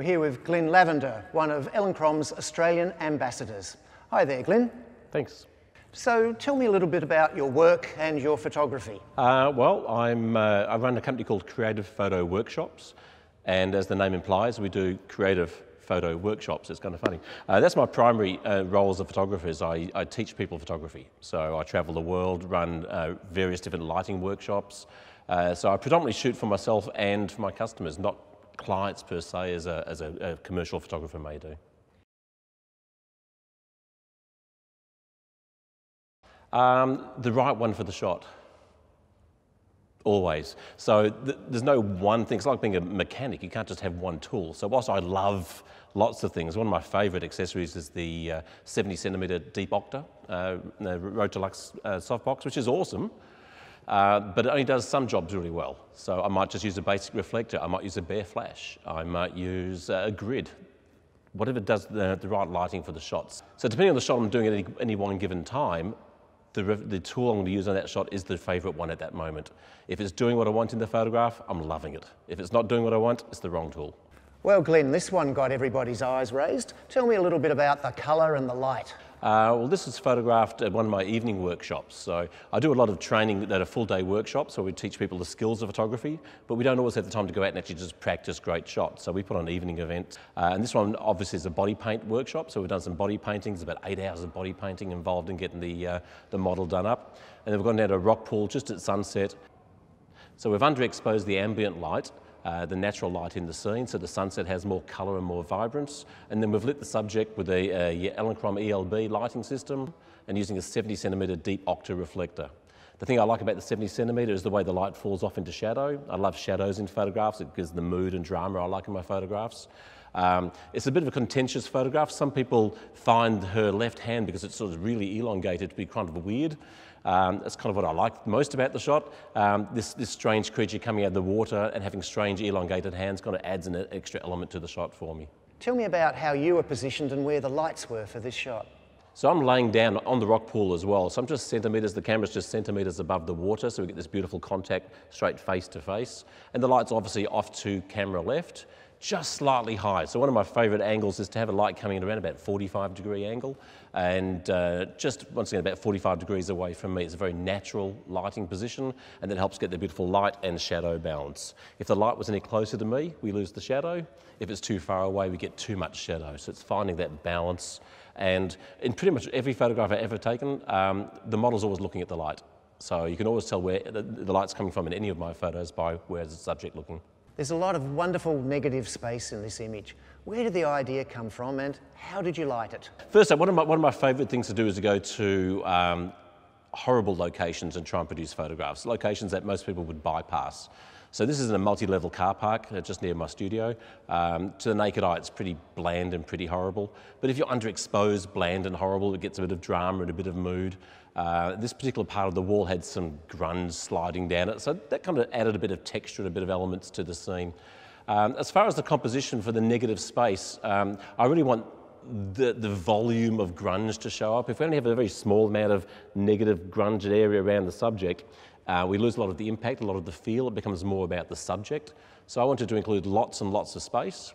We're here with Glenn Lavender, one of Ellen Crom's Australian ambassadors. Hi there, Glenn. Thanks. So tell me a little bit about your work and your photography. Uh, well, I'm, uh, I run a company called Creative Photo Workshops, and as the name implies, we do creative photo workshops. It's kind of funny. Uh, that's my primary uh, role as a photographer is I, I, teach people photography. So I travel the world, run uh, various different lighting workshops. Uh, so I predominantly shoot for myself and for my customers, not clients per se as a, as a, a commercial photographer may do. Um, the right one for the shot. Always. So th there's no one thing. It's like being a mechanic. You can't just have one tool. So whilst I love lots of things, one of my favourite accessories is the uh, 70 centimetre deep Octa uh, Lux uh, softbox, which is awesome. Uh, but it only does some jobs really well. So I might just use a basic reflector. I might use a bare flash. I might use a grid. Whatever does the, the right lighting for the shots. So depending on the shot I'm doing at any, any one given time, the, the, tool I'm going to use on that shot is the favorite one at that moment. If it's doing what I want in the photograph, I'm loving it. If it's not doing what I want, it's the wrong tool. Well, Glenn, this one got everybody's eyes raised. Tell me a little bit about the color and the light. Uh, well, this was photographed at one of my evening workshops. So I do a lot of training that are full-day workshops where we teach people the skills of photography, but we don't always have the time to go out and actually just practice great shots. So we put on evening events. Uh, and this one obviously is a body paint workshop. So we've done some body paintings, about eight hours of body painting involved in getting the, uh, the model done up. And then we've gone down to a rock pool just at sunset. So we've underexposed the ambient light uh, the natural light in the scene, so the sunset has more colour and more vibrance. And then we've lit the subject with a, a ELB lighting system and using a 70 centimetre deep octa reflector. The thing I like about the 70 centimetre is the way the light falls off into shadow. I love shadows in photographs. It gives the mood and drama I like in my photographs. Um, it's a bit of a contentious photograph. Some people find her left hand because it's sort of really elongated to be kind of weird. Um, that's kind of what I like most about the shot. Um, this, this strange creature coming out of the water and having strange elongated hands kind of adds an extra element to the shot for me. Tell me about how you were positioned and where the lights were for this shot. So I'm laying down on the rock pool as well. So I'm just centimeters, the camera's just centimeters above the water, so we get this beautiful contact straight face to face. And the light's obviously off to camera left, just slightly high. So one of my favorite angles is to have a light coming in around about 45 degree angle and uh, just once again about 45 degrees away from me. It's a very natural lighting position and that helps get the beautiful light and shadow balance. If the light was any closer to me, we lose the shadow. If it's too far away, we get too much shadow. So it's finding that balance and in pretty much every photograph I've ever taken, um, the model's always looking at the light. So you can always tell where the, the light's coming from in any of my photos by where the subject looking. There's a lot of wonderful negative space in this image. Where did the idea come from and how did you light it? First up, one of my, one of my favourite things to do is to go to um, horrible locations and try and produce photographs, locations that most people would bypass. So this is in a multi-level car park uh, just near my studio. Um, to the naked eye, it's pretty bland and pretty horrible. But if you're underexposed, bland and horrible, it gets a bit of drama and a bit of mood. Uh, this particular part of the wall had some grunge sliding down it, so that kind of added a bit of texture and a bit of elements to the scene. Um, as far as the composition for the negative space, um, I really want the, the, volume of grunge to show up. If we only have a very small amount of negative grunge area around the subject, uh, we lose a lot of the impact, a lot of the feel. It becomes more about the subject. So I wanted to include lots and lots of space.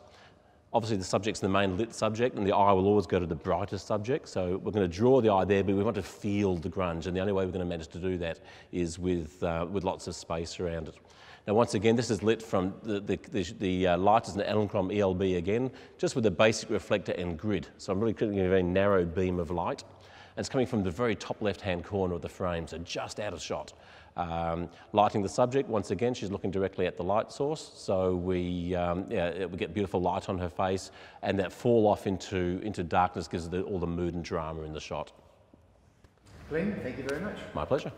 Obviously, the subject's the main lit subject, and the eye will always go to the brightest subject. So we're going to draw the eye there, but we want to feel the grunge. And the only way we're going to manage to do that is with, uh, with lots of space around it. Now, once again, this is lit from the, the, the, the uh, light is an Alencrom ELB again, just with a basic reflector and grid. So I'm really creating a very narrow beam of light it's coming from the very top left-hand corner of the frame, so just out of shot. Um, lighting the subject, once again, she's looking directly at the light source, so we, um, yeah, we get beautiful light on her face, and that fall off into, into darkness gives the, all the mood and drama in the shot. Glenn, thank you very much. My pleasure.